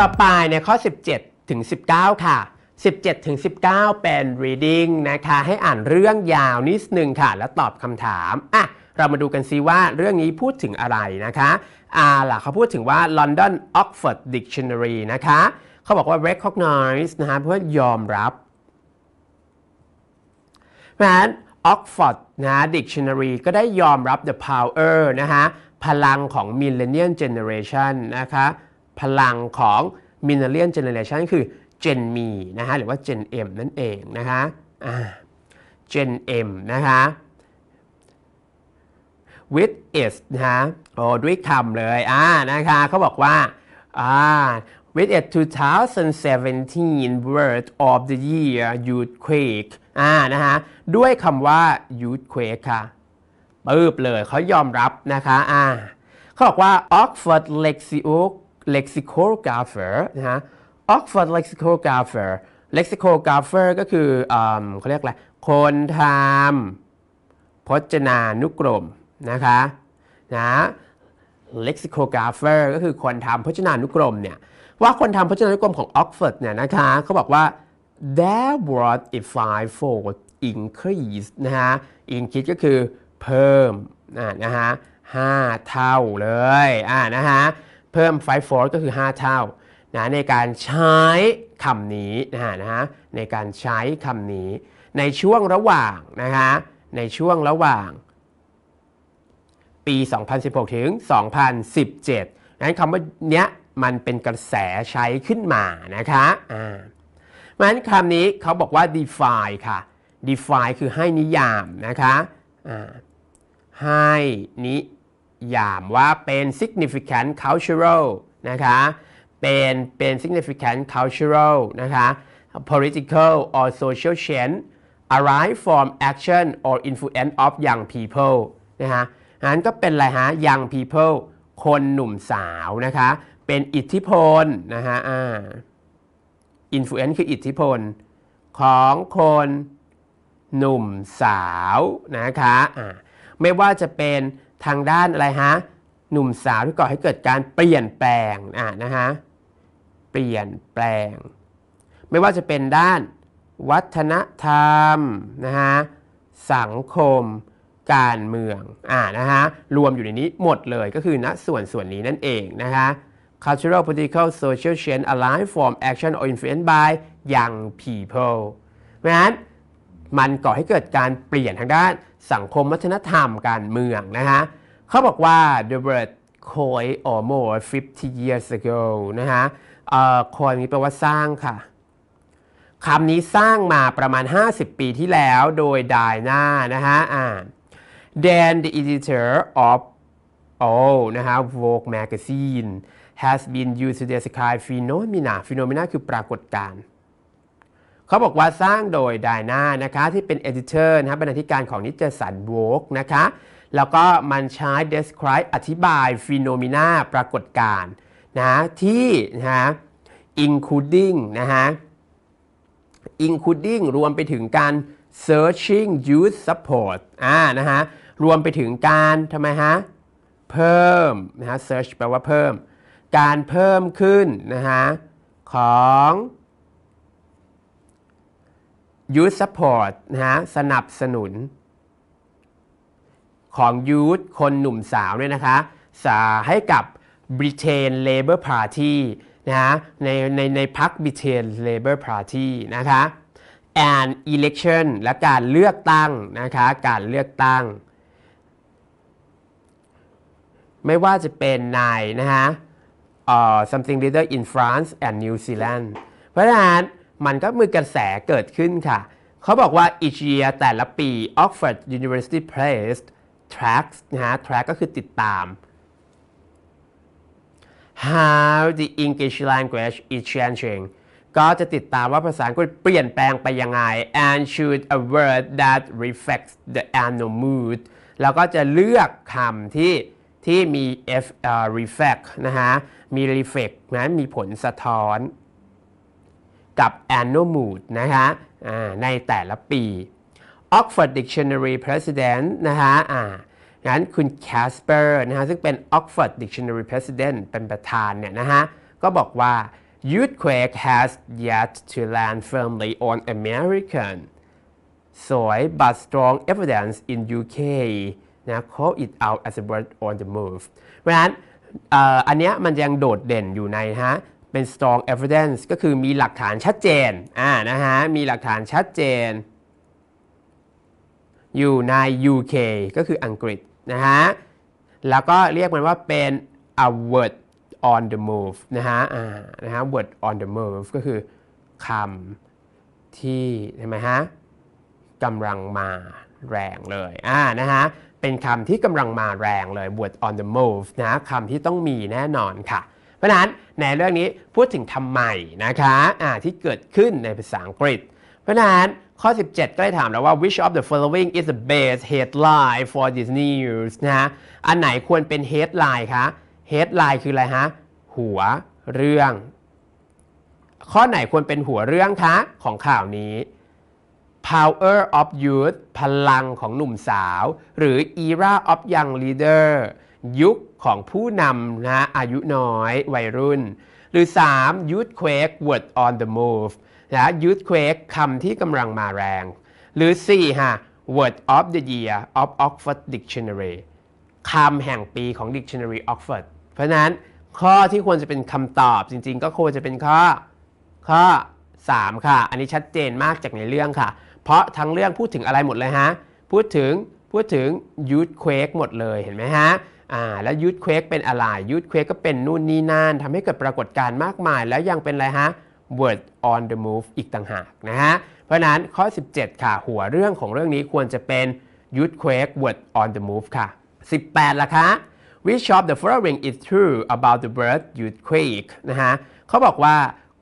ต่อไปในข้อ 17 ถึง 19 ค่ะ 17 ถึง 19 เป็น reading นะคะ ให้อ่านเรื่องยาวนิดนึงค่ะ แล้วตอบคำถาม อ่ะ เรามาดูกันซิว่าเรื่องนี้พูดถึงอะไรนะคะ อ่าล่ะเขาพูดถึงว่า London Oxford Dictionary นะคะ เขาบอกว่า recognize นะฮะเพื่อยอมรับเพราะฉะนั้น Oxford นะ Dictionary ก็ได้ยอมรับ the power นะฮะ พลังของ Millennial Generation นะคะพลังของ m i n e r i a n Generation คือ Gen มีนะฮะหรือว่า Gen M นั่นเองนะคะะ Gen M นะคะ with is นะฮะโอ้ด้วยคำเลยอ่านะคะเขาบอกว่าอ่า with a 2017 word of the year youthquake อ่านะฮะด้วยคำว่า youthquake ค่ะปึ๊บเลยเขายอมรับนะคะอ่าเขาบอกว่า Oxford Lexicon lexicographer นะฮะ Oxford lexicographer lexicographer ก็คืออเขาเรียกอะไร คนทำพจนานุกรมนะคะนะ lexicographer ก็คือคนทำพจนานุกรมเนี่ยว่าคนทำพจนานุกรมของ Oxford เนี่ยนะคะเขาบอกว่า t h e r e w a r a five fold increase นะฮะ increase ก็คือเพิ่มนะฮะห้าเท่าเลยอ่านะฮะเพิ่ม5 fold ก็คือ 5 เท่านะในการใช้คำนี้นะฮะนะฮะในการใช้คำนี้ในช่วงระหว่างนะคะในช่วงระหว่าง ปี 2016 ถึง 2017นั้นคำว่านี้มันเป็นกระแสใช้ขึ้นมานะคะอ่าเพราะฉะนั้นคำนี้เขาบอกว่า define ค่ะ define คือให้นิยามนะคะอ่าให้นิยามว่าเป็น significant cultural นะคะ เป็น เป็น significant cultural นะคะ political or social change arise from action or influence of young people นะฮะนั้นก็เป็นอะไรฮะ young people คนหนุ่มสาวนะคะ เป็นอิทธิพลนะฮะอ่า influence คืออิทธิพล ของคนหนุ่มสาวนะคะะไม่ว่าจะเป็นทางด้านอะไรฮะ หนุ่มสาวที่ก่อให้เกิดการเปลี่ยนแปลงอ่ะนะฮะ เปลี่ยนแปลง ไม่ว่าจะเป็นด้านวัฒนธรรมนะฮะ สังคมการเมืองอ่านะฮะ รวมอยู่ในนี้หมดเลย ก็คือณส่วนส่วนนี้นั่นเองนะฮะ cultural political social change a l i v e f from action or i n f l u e n c e by young people เพราะฉะนั้นมันก่อให้เกิดการเปลี่ยนทางด้านสังคมวัฒนธรรมการเมืองนะฮะเขาบอกว่า the word c o i n or m o r e 50 years ago นะฮะคอยมีแปลว่าสร้างค่ะ คำนี้สร้างมาประมาณ 50 ปีที่แล้วโดยดายหน้านะฮะอ่า then the editor of all นะฮะ Vogue magazine has been used to describe phenomena phenomena คือปรากฏการณ์เขาบอกว่าสร้างโดยดายนานะคะที่เป็นิเ i อร์นะครับบรรณาธิการของนิจสานโวกนะคะแล้วก็มันใช้ describe อธิบายฟีโนมินาปรากฏการณ์นะที่นะฮะ including นะฮะ including รวมไปถึงการ searching u s e support อ่านะฮะรวมไปถึงการทำไมฮะเพิ่มนะฮะ search แปลว่าเพิ่ม การเพิ่มขึ้นนะฮะของยูทสปอร์ตนะฮะสนับสนุนของยูทคนหนุ่มสาวเนี่ยนะคะสาให้กับ b r i t a i เ Labour Party นะฮะในในในพรรค b r i t a เ n Labour p a r t นะคะ and election และการเลือกตั้งนะคะการเลือกตั้ง ไม่ว่าจะเป็นนายนะฮะ uh, something leader in France and New Zealand เพราะฉะนั้นมันก็มือกระแสเกิดขึ้นค่ะ เขาบอกว่า each year แต่ละปี Oxford University Press tracks นะฮะ track ก็คือติดตาม how the English language is changing ก็จะติดตามว่าภาษาอังกฤษเปลี่ยนแปลงไปยังไง and choose a word that reflects the annual mood แล้วก็จะเลือกคำที่ที่มี f uh, reflect นะฮะมี reflect นะมีผลสะท้อนกับ annual mood นะฮะในแต่ละปี Oxford Dictionary President นะฮะอ่างั้น คุณ Casper นะฮะ ซึ่งเป็น Oxford Dictionary President เป็นประธาน เนี่ย นะฮะ ก็บอกว่า Youthquake has yet to land firmly on American soil but strong evidence in UK นะ call it out as a w o r d on the move เพราะฉะนั้นอันนี้มันยังโดดเด่นอยู่ในฮะเป็น strong evidence ก็คือมีหลักฐานชัดเจน อ่านะฮะ มีหลักฐานชัดเจน อยู่ใน UK ก็คืออังกฤษนะฮะ แล้วก็เรียกมันว่าเป็น a word on the move นะฮะ อ่านะฮะ word on the move ก็คือคำที่ใช่ไหมฮะกำลังมาแรงเลย อ่านะฮะ เป็นคำที่กำลังมาแรงเลย word on the move นะคำที่ต้องมีแน่นอนค่ะราะฉะนั้น ในเรื่องนี้พูดถึงทำไมนะคะะที่เกิดขึ้นในภาษาอังกฤษ เพราะฉะนั้นข้อ 17 ก็ได้ถามแล้วว่า which of the following is the best headline for this news นะฮะอันไหนควรเป็น headline คะ headline คืออะไรฮะ หัวเรื่อง ข้อไหนควรเป็นหัวเรื่องคะของข่าวนี้ power of youth พลังของหนุ่มสาว หรือ era of young leader ยุค ของผู้นำนะ อายุน้อยวัยรุ่น หรือ 3. Youth Quake Word on the Move นะ Youth Quake คำที่กำลังมาแรง หรือ 4. ฮะ Word of the Year of Oxford Dictionary คำแห่งปีของ Dictionary Oxford เพราะนั้นข้อที่ควรจะเป็นคำตอบจริง ๆ ก็ควรจะเป็นข้อข้อ 3 ค่ะ อันนี้ชัดเจนมากจากในเรื่องค่ะ เพราะทั้งเรื่องพูดถึงอะไรหมดเลยฮะ พูดถึงพูดถึง Youth Quake หมดเลยเห็นไหมฮะอ่าแล้วยูทเควกเป็นอะไรยูทเควกก็เป็นนู่นนี่นั่นทำให้เกิดปรากฏการณ์มากมาย แล้วยังเป็นอะไรฮะ word on the move อีกต่างหากนะฮะเพราะนั้นข้อ 17 ค่ะ หัวเรื่องของเรื่องนี้ควรจะเป็นยูทเควก word on the move ค่ะ 18ล่ะคะ which of the following is true about the word y o u t h q u a k e นะฮะเขาบอกว่า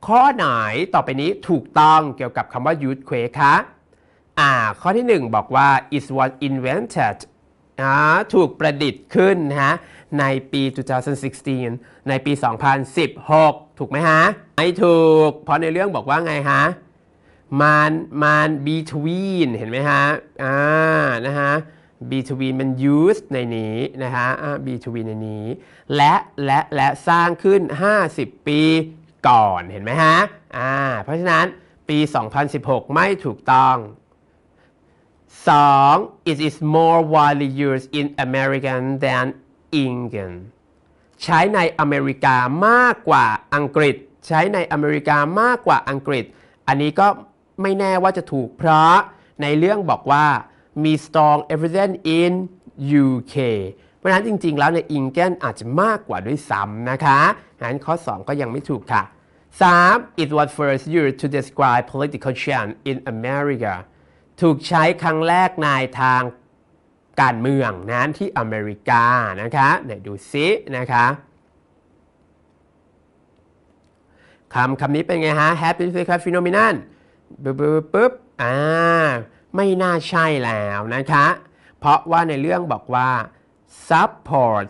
ข้อไหนต่อไปนี้ถูกต้องเกี่ยวกับคำว่าย a r t h q u a k e คะอ่า ข้อที่1บอกว่า is was invented ถูกประดิษฐ์ขึ้นฮะในปี 2016 ในปี 2016 ถูกไหมฮะ ไม่ถูกเพราะในเรื่องบอกว่าไงฮะมันมัน between เห็นไหมฮะอ่านะฮะ between มัน used ในนี้นะฮะ between ในนี้ และ และ และสร้างขึ้น 50 ปีก่อน เห็นไหมฮะอ่าเพราะฉะนั้นปี 2016 ไม่ถูกต้อง 2. It is more widely used in American than England ใช้ในอเมริกามากกว่าอังกฤษ ใช้ในอเมริกามากกว่าอังกฤษ อันนี้ก็ไม่แน่ว่าจะถูกเพราะในเรื่องบอกว่ามี strong evidence in UK เพราะฉะนั้นจริงๆแล้วในอังกฤษอาจจะมากกว่าด้วยซ้ำนะคะงั้นข้อ 2 ก็ยังไม่ถูกค่ะ 3. It was first used to describe political change in America ถูกใช้ครั้งแรกในทางการเมืองนั้นที่อเมริกานะคะ๋ยวดูซิ นะคะคำคำนี้เป็นไงฮะ happy f e e a phenomenon ปึ๊บปึ๊บอ่าไม่น่าใช่แล้วนะคะ เพราะว่าในเรื่องบอกว่า support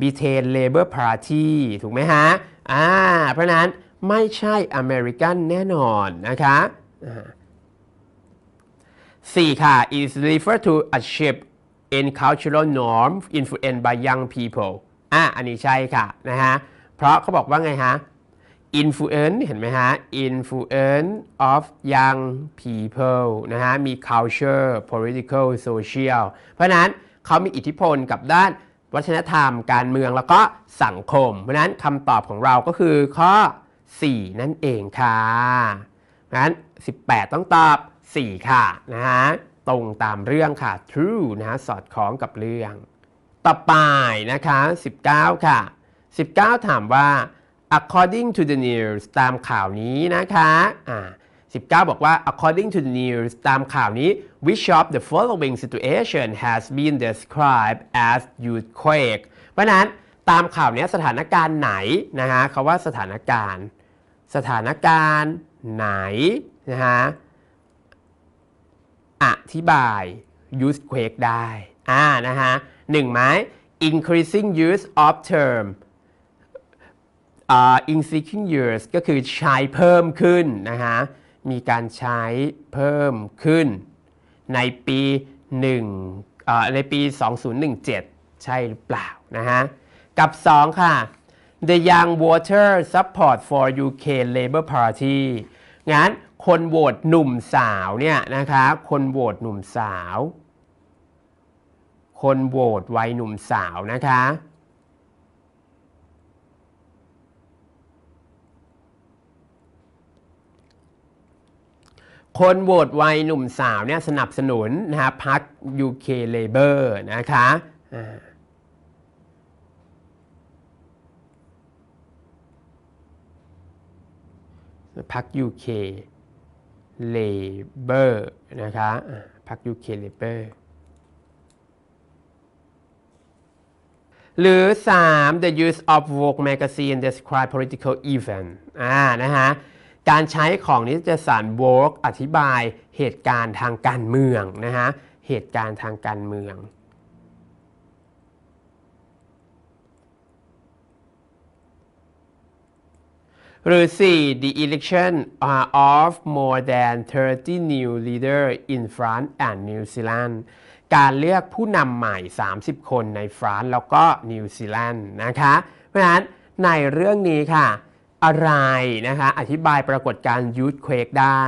Britain l a b o r Party ถูกไหมฮะอ่าเพราะนั้นไม่ใช่อเมริกันแน่นอนนะคะ4 ค่ะ is refer to a shift in cultural norm influenced by young people อ่ะอันนี้ใช่ค่ะนะฮะ เพราะเขาบอกว่าไงฮะ influence เห็นไหมฮะ influence of young people นะฮะ มี culture political social เพราะนั้นเขามีอิทธิพลกับด้านวัฒนธรรมการเมืองแล้วก็สังคม เพราะนั้นคำตอบของเราก็คือข้อ 4 นั่นเองค่ะงั้น 18 ต้องตอบ4 ค่ะ นะฮะ ตรงตามเรื่องค่ะ true นะฮะ สอดคล้องกับเรื่อง ต่อไปนะคะ 19 ค่ะ 19 ถามว่า according to the news ตามข่าวนี้นะคะอ่า19 บอกว่า according to the news ตามข่าวนี้ which of the following situation has been described as earthquake เพราะนั้นตามข่าวนี้สถานการณ์ไหน นะฮะเขาว่าสถานการณ์ สถานการณ์ไหน นะฮะอธิบาย use quake ได้ อ่า นะฮะหนึ่งไหม increasing use of term uh, increasing use ก็คือใช้เพิ่มขึ้น นะฮะ มีการใช้เพิ่มขึ้น ในปี1อในปี 2017 ใช่หรือเปล่านะฮะกับ2ค่ะ The Young Water Support for UK Labour Party งั้นคนโหวตหนุ่มสาวเนี่ยนะครับคนโหวตหนุ่มสาว คนโหวตวัยหนุ่มสาวนะคะ คนโหวตวัยหนุ่มสาวเนี่ยสนับสนุนนะครับพรรค UK Labour นะคะพรรค UK Labor นะคะพัก UK Labor หรือ 3. the use of Vogue magazine describe political event อ่านะฮะการใช้ของนิตยสาร Vogue อธิบายเหตุการณ์ทางการเมืองนะฮะเหตุการณ์ทางการเมืองหรือ 4. The election of more than 30 new l e a d e r in France and New Zealand การเลือกผู้นำใหม่ 30 คนในฝรั่งแล้วก็นิวซีแลนด์นะคะ เพราะฉะนั้นในเรื่องนี้ค่ะ อะไรนะคะ อธิบายปรากฏการณ์ยูทเควกได้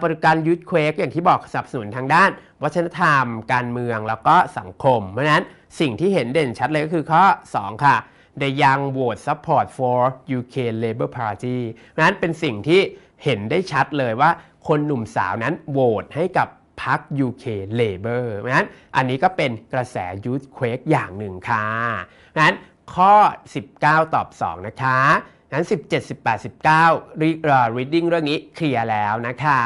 ปรากฏการณ์ยูทเควกอย่างที่บอกสับสนทางด้าน วัฒนธรรมการเมืองแล้วก็สังคม เพราะฉะนั้นสิ่งที่เห็นเด่นชัดเลยก็คือข้อ 2 ค่ะ the young vote support for UK Labour Party นั้นเป็นสิ่งที่เห็นได้ชัดเลยว่าคนหนุ่มสาวนั้นโหวตให้กับพรรค UK Labour นั้นอันนี้ก็เป็นกระแส Youth Quake อย่างหนึ่งค่ะนั้นข้อ 19 ตอบ 2 นะคะ นั้น 17 18 19 reading เรื่องนี้เคลียร์แล้วนะคะ